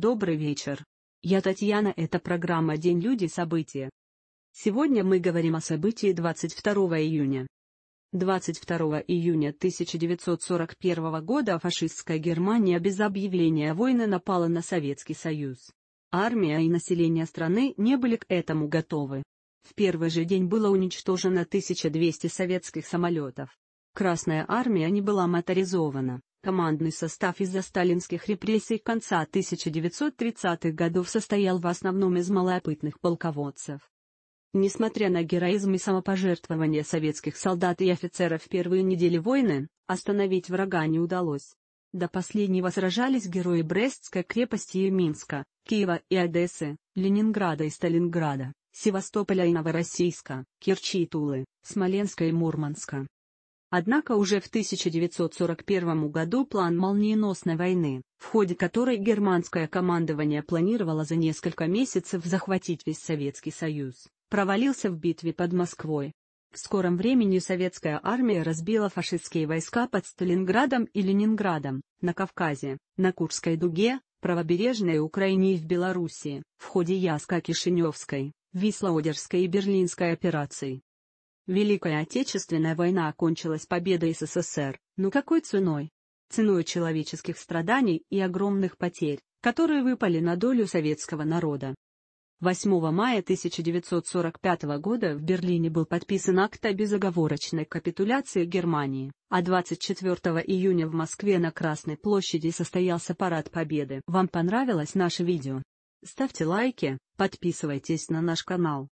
Добрый вечер. Я Татьяна, это программа «День люди. События». Сегодня мы говорим о событии 22 июня. 22 июня 1941 года фашистская Германия без объявления войны напала на Советский Союз. Армия и население страны не были к этому готовы. В первый же день было уничтожено 1200 советских самолетов. Красная армия не была моторизована. Командный состав из-за сталинских репрессий конца 1930-х годов состоял в основном из малоопытных полководцев. Несмотря на героизм и самопожертвования советских солдат и офицеров в первые недели войны, остановить врага не удалось. До последнего сражались герои Брестской крепости и Минска, Киева и Одессы, Ленинграда и Сталинграда, Севастополя и Новороссийска, Керчи и Тулы, Смоленска и Мурманска. Однако уже в 1941 году план молниеносной войны, в ходе которой германское командование планировало за несколько месяцев захватить весь Советский Союз, провалился в битве под Москвой. В скором времени советская армия разбила фашистские войска под Сталинградом и Ленинградом, на Кавказе, на Курской дуге, правобережной Украине и в Белоруссии, в ходе яска кишиневской Вислоодерской и Берлинской операций. Великая Отечественная война окончилась победой СССР, но какой ценой? Ценой человеческих страданий и огромных потерь, которые выпали на долю советского народа. 8 мая 1945 года в Берлине был подписан акт о безоговорочной капитуляции Германии, а 24 июня в Москве на Красной площади состоялся парад победы. Вам понравилось наше видео? Ставьте лайки, подписывайтесь на наш канал.